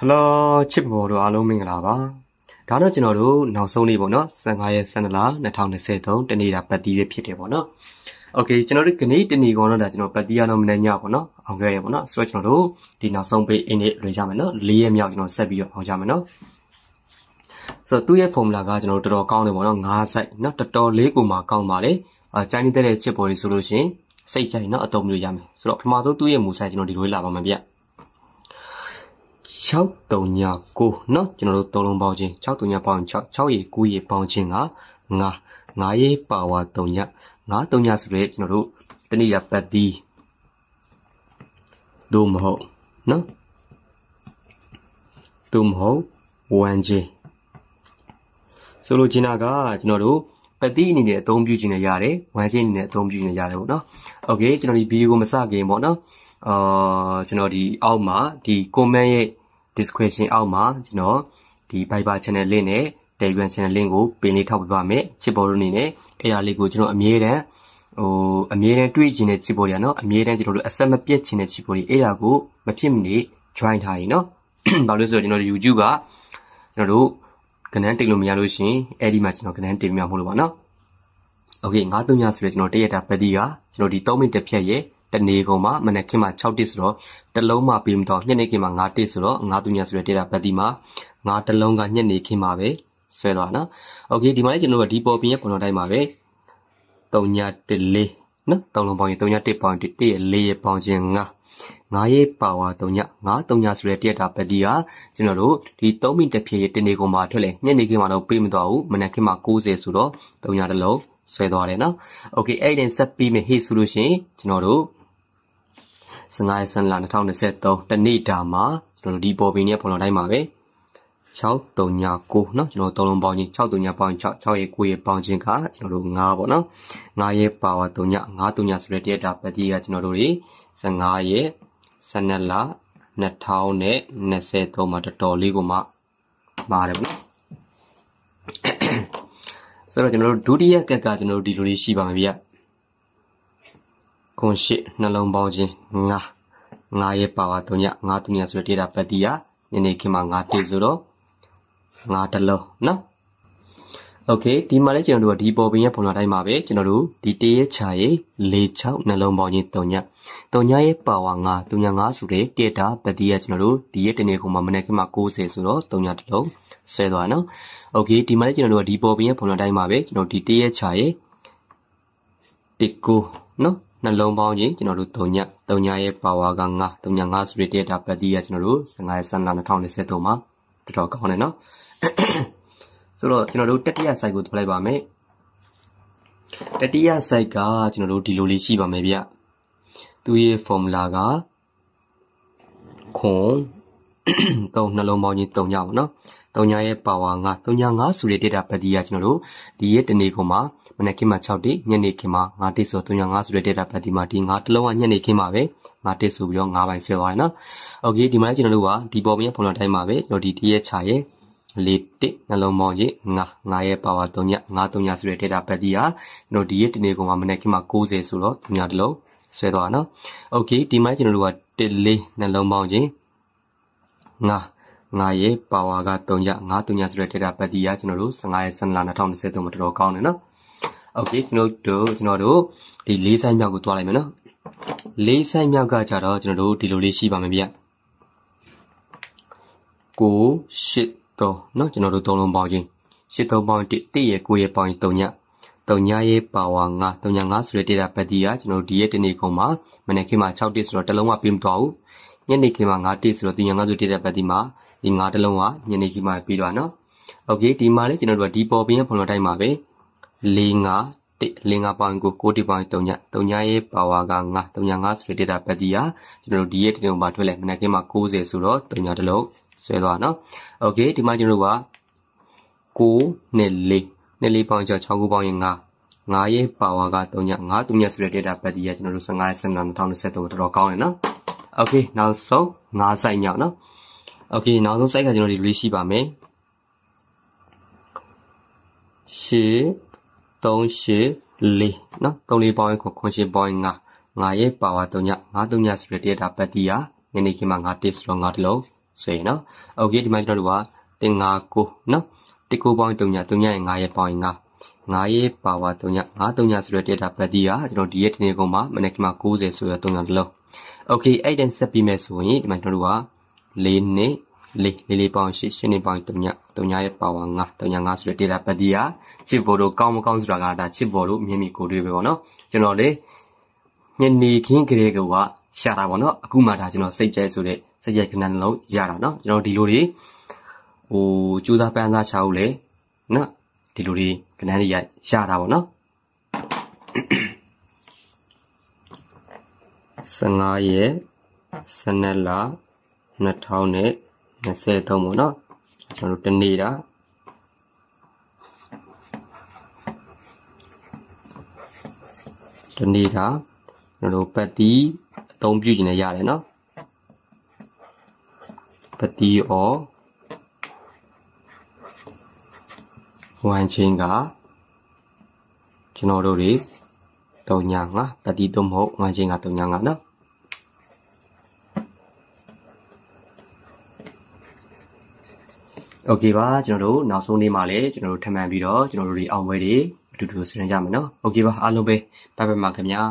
ဟယ်လိုချစ်မော်တို့အားလုံးမင်္ဂလာပါဒါတော့ကျွန်တော်တို့နောက်ဆုံးနေ့ပေါ့နော်15ရက်12လ2023တနေ့တာပတ်တီးရဖြစ်တယ်ပေါ့နော်โอเคကျွန်တော်တို့ဒီနေ့တနေ့ကတော့ဒါကျွန်တော်ပတ်တီးရတော့မနေညပေါ့နော်အောင်ခဲ့ရပေါ့နော်ဆိုတော့ကျွန်တော်တို့ဒီနောက်ဆုံးပေးအင်းလေးလွှဲကြမယ်နော်၄ရက်မြောက်ကျွန်တော်ဆက်ပြီးတော့အောင်ကြမယ်နော်ဆိုတော့သူ့ရဲ့ formula ကကျွန်တော်တို့တော်တော်ကောင်းတယ်ပေါ့နော်၅စိုက်နော်တော်တော်လေးကိုမှကောင်းပါလေအဲချိုင်းနေတဲ့ chip ပေါ်လေးဆိုလို့ရှိရင်စိတ်ကြိုက်နော်အတုံးမျိုးရမယ်ဆိုတော့ပထမဆုံးသူ့ရဲ့မူဆိုင်ကျွန်တော်ဒီလိုလာပါမယ်ဗျ6396เนาะကျွန်တော်တို့သုံးလုံးပေါင်းခြင်း6396ပေါင်း6 6ရေ9ရေပေါင်းခြင်းက9 9ရေပါဝါ3ည9 3ညဆိုရဲကျွန်တော်တို့တနည်းရပတ်သီးသို့မဟုတ်เนาะသို့မဟုတ်ဝမ်းခြင်းဆိုလိုချင်တာကကျွန်တော်တို့ပတိအနေနဲ့အသုံးပြုခြင်းနဲ့ရတယ်ဝမ်းခြင်းအနေနဲ့အသုံးပြုခြင်းနဲ့ရတယ်ပေါ့နော်โอเคကျွန်တော်ဒီဗီဒီယိုကိုမစခင်ပေါ့နော်အာကျွန်တော်ဒီအောက်မှာဒီ comment ရဲ့ description အောက်မှာကျွန်တော်ဒီ Viber channel link နဲ့ Telegram channel link ကိုပင်လေးထောက်ပြပါမယ်ချစ်ပေါ်တို့အနေနဲ့အဲ့ဒါလေးကိုကျွန်တော် အမြဲတမ်းဟိုအမြဲတမ်းတွေ့ချင်တဲ့ချစ်ပေါ်တွေอ่ะเนาะအမြဲတမ်းကျွန်တော်တို့အဆက်မပြတ်ချင်တဲ့ချစ်ပေါ်တွေအဲ့ဒါကိုမဖြစ်မနေ join ထားရင်เนาะဘာလို့လဲဆိုတော့ကျွန်တော် YouTube ကကျွန်တော်တို့ကနန်းတင်လို့မရလို့ရှင်အဲ့ဒီမှာကျွန်တော်ကနန်းတင်ပြမှာမဟုတ်လို့ပါเนาะโอเค9တုံညဆိုရကျွန်တော်တရတာပတိကကျွန်တော်ဒီ3မိနစ်တစ်ဖြတ်ရဲ့တနေကုန်မှာမနက်ခင်းမှာ6တစ်ဆိုတော့တလုံးမှာပြီးမတော့ညနေခင်းမှာ9တစ်ဆိုတော့9သူညာဆိုတဲ့ data ပတ်ဒီမှာ9တလုံးကညနေခင်းမှာပဲဆွဲသွားနော်။ Okay ဒီမှာလည်းကျွန်တော်ကဒီပေါ်ပင်ရဲ့ခုနတိုင်းမှာပဲ3ည1လေးနော်3လုံးပေါင်းရင်3ည1ပေါင်း1ရဲ့4ရဲ့ပေါင်းခြင်း9 9ရဲ့ပါဝါ3ည9 3ညဆိုတဲ့ data ပတ်ဒီကကျွန်တော်တို့ဒီ3မိနစ်တစ်ဖြည့်ရဲ့တနေကုန်မှာထွက်လဲညနေခင်းမှာတော့ပြီးမတော့ဘူးမနက်ခင်းမှာ60ဆိုတော့3ညတလုံးဆွဲသွားတယ်နော်။ Okay အဲ့ဒီဆက်ပြီးမယ်ဟေ့ဆိုလို့ရှင်ကျွန်တော်တို့15စန်လာ2023တနေ့တာမှာကျွန်တော်တို့ဒီပေါ်ပင်ရဲ့ပုံလောက်တိုင်းမှာပဲ6396เนาะကျွန်တော်သုံးလုံးပေါင်းချင်း6398ပေါင်း6 6ရဲ့9ရဲ့ပေါင်းချင်းကကျွန်တော်တို့9ပေါ့เนาะ9ရဲ့ပါဝါ39 939ဆိုတဲ့တရတာပတ်တိကကျွန်တော်တို့တွေ15ရဲ့12လ2000နဲ့23မှာတော်တော်လေးကိုမှပါတယ်ပေါ့เนาะဆိုတော့ကျွန်တော်တို့ဒုတိယကက်ကကျွန်တော်တို့ဒီလိုလေးရှိပါမယ်ဗျာခွန်ရှိနှလုံးပေါင်းခြင်းငါငါရဲ့ပါဝါတုံညငါတုံညဆိုတဲ့ data ပတ်တီးရနည်းနည်းခင်မှာငါတိဆိုတော့ငါတလုံးနော်โอเคဒီမှာလည်းကျွန်တော်တို့ဒီပေါ်ပင်ရဲ့ပုံစံတိုင်းမှာပဲကျွန်တော်တို့ဒီတရဲ့ခြာရဲ့၄6နှလုံးပေါင်းချင်း၃ည၃ညရဲ့ပါဝါ5 3ည5ဆိုတဲ့ data ပတ်တီးရကျွန်တော်တို့ဒီရဲ့တနေ့ကုန်မှာမနေ့ကမှ60ဆိုတော့၃ညတလုံးဆဲသွားနော်โอเคဒီမှာလည်းကျွန်တော်တို့ဒီပေါ်ပင်ရဲ့ပုံစံတိုင်းမှာပဲကျွန်တော်ဒီတရဲ့ခြာရဲ့19နော်နှလုံးပေါင်းရင်ကျွန်တော်တို့၃ည၃ညရဲ့ပါဝါက9 3ည5ဆိုတဲ့ data ပတ်တီးရကျွန်တော်တို့15ရက်စံလာ2023မှာတော်တော်ကောင်းတယ်နော်ဆိုတော့ကျွန်တော်တို့တတိယ site ကိုထွက်လိုက်ပါမယ်တတိယ site ကကျွန်တော်တို့ဒီလိုလေးရှိပါမယ်ဗျသူရဲ့ formula ကခွန်သုံးနှလုံးပေါင်းချင်း၃ညပါနော်၃ညရဲ့ပါဝါ9 3ည5ဆိုတဲ့ data ပတ်တီးရကျွန်တော်တို့ဒီရဲ့တနေ့ကုန်မှာမနက်ခင်းမှာ6တိညနေခင်းမှာ9တိဆို305ဆိုတဲ့ data ပတ်ဒီမှာဒီ9တစ်လုံးကညနေခင်းမှာပဲ9တိဆိုပြီးတော့9ပိုင်းဆွဲသွားတယ်နော်။ Okay ဒီမှာကျွန်တော်တို့ကဒီပေါ်ပြင်ဖုန်လောက်တိုင်းမှာပဲကျွန်တော်ဒီ TH ချရဲ့လေးတစ်နှလုံးပေါင်းရေငါငါရဲ့ပါဝါ3ည9 3ညဆိုတဲ့ data ပတ်ဒီကကျွန်တော်ဒီရဲ့တနေ့ကောင်ကမနက်ခင်းမှာ60ဆိုတော့3ညတစ်လုံးဆွဲသွားနော်။ Okay ဒီမှာကျွန်တော်တို့က1လေးနှလုံးပေါင်းရေငါငါရဲ့ပါဝါက3ည9 3ညဆိုတဲ့ data ပတ်ဒီကကျွန်တော်တို့15ရက်စနေလ2023မှာတော်တော်ကောင်းတယ်နော်။โอเคကျွန်တော်တို့ကျွန်တော်တို့ဒီလေးဆိုင်မြောက်ကိုတွားလိုက်မယ်နော်လေးဆိုင်မြောက်ကကြတော့ကျွန်တော်တို့ဒီလိုလေးရှိပါမယ်ဗျကိုရှစ်သုံးเนาะကျွန်တော်တို့သုံးလုံးပေါင်းချင်းရှစ်သုံးပေါင်းတစ်တစ်ရဲ့ကိုရဲ့ပေါင်းရင်သုံးညသုံးညရဲ့ပါဝါ9သုံးည9ဆိုတဲ့ data ပတ်တီကကျွန်တော်တို့ဒီရဲ့တနေ့ကုန်မှာမနေ့ကမှ6တစ်ဆိုတော့တစ်လုံးကပြင်မသွားဘူးညနေခင်းမှာ9တစ်ဆိုတော့တင်ရ9ဆိုတက်တဲ့ပတ်ဒီမှာဒီ9တလုံးကညနေခင်းမှာပြီးတော့နော်။ Okay ဒီမှာလည်းကျွန်တော်တို့ကဒီပေါ်ပင်ရဲ့ဖုန်တော်တိုင်းမှာပဲ45 45ပေါင်ကို6တိပေါင်3ည3ညရဲ့ပါဝါက9 35ဆိုတဲ့ data ပတ်တီးရကျွန်တော်တို့ဒီရဲ့ဒီလုံးမှာထွက်လဲမနက်ခင်းမှာ60ဆိုတော့3ညတစ်လုံးဆွဲသွားနော်။ Okay ဒီမှာကျွန်တော်တို့က9နဲ့4နဲ့4ပေါင်ကျော်6 9ပေါင်ရဲ့9 9ရဲ့ပါဝါက3ည9 3ညဆိုတဲ့ data ပတ်တီးရကျွန်တော်တို့15ရက်2023ကိုတော်တော်ကောင်းတယ်နော်။ Okay နောက်ဆုံး9ဆိုင်မြောက်နော်။ Okay နောက်ဆုံးစိုက်ကကျွန်တော်ဒီလိုလေးရှိပါမယ်။ရှေ့384နော်34ပေါင်းကို98ပေါင်း5 9ရဲ့ပါဝါ3ည9 3ညဆိုတဲ့တရားဒါပတ်တိယငနေခင်းမှာ9တစ်ဆိုတော့9တလုံးဆိုရင်နော်โอเคဒီမှာကျွန်တော်တို့ကတင်59နော်တစ်ကိုပေါင်း3ည3ညရဲ့9ရဲ့ပေါင်း5 9ရဲ့ပါဝါ3ည9 3ညဆိုတဲ့တရားဒါပတ်တိယကျွန်တော်ဒီရဲ့တနေ့ကုန်မှာမနေ့ကမှ90ဆိုရ3ညတလုံးโอเคအဲ့ဒါဆက်ပြီးမယ်ဆိုရင်ဒီမှာကျွန်တော်တို့က4နှစ်လေးလေးလေးပေါင်းရှစ်ရှစ်နေပေါင်းတုံညတုံညရဲ့ပါဝါငါတုံညငါဆိုတဲ့ data ပတ်တီးကချစ်ဘော်တို့ကောင်းမကောင်းဆိုတာကဒါချစ်ဘော်တို့မြင်မိကိုတွေ့ပဲပေါ့နော်ကျွန်တော်လေညနေခင်းကလေးကရှာတာပေါ့နော်အခုမှဒါကျွန်တော်စိတ်ကြဲဆိုတဲ့စိတ်ကြဲခဏနှလုံးရတာနော်ကျွန်တော်ဒီလိုတွေဟိုစူးစမ်းပန်းစားချောက်လေနော်ဒီလိုတွေခဏလေးရရတာပေါ့နော်15ရက်12လ2000နဲ့23ပေါ့နော်ကျွန်တော်တို့တနေ့တာတနေ့တာကျွန်တော်တို့ပတ်တိအသုံးပြုနေရတယ်နော်ပတ်တိရောဝမ်ချင်းကကျွန်တော်တို့တွေ၃ည5ပတ်တိတော့မဟုတ်ဝမ်ချင်းက၃ည5နော်โอเคပါကျွန်တော်တို့နောက်ဆုံးနေ့မှာလည်းကျွန်တော်တို့ထမှန်ပြီးတော့ကျွန်တော်တို့ဒီအောင်ပွဲတွေအတူတူဆင်ကြရမယ်နော်โอเคပါအားလုံးပဲဘိုင်ဘိုင်ပါခင်ဗျာ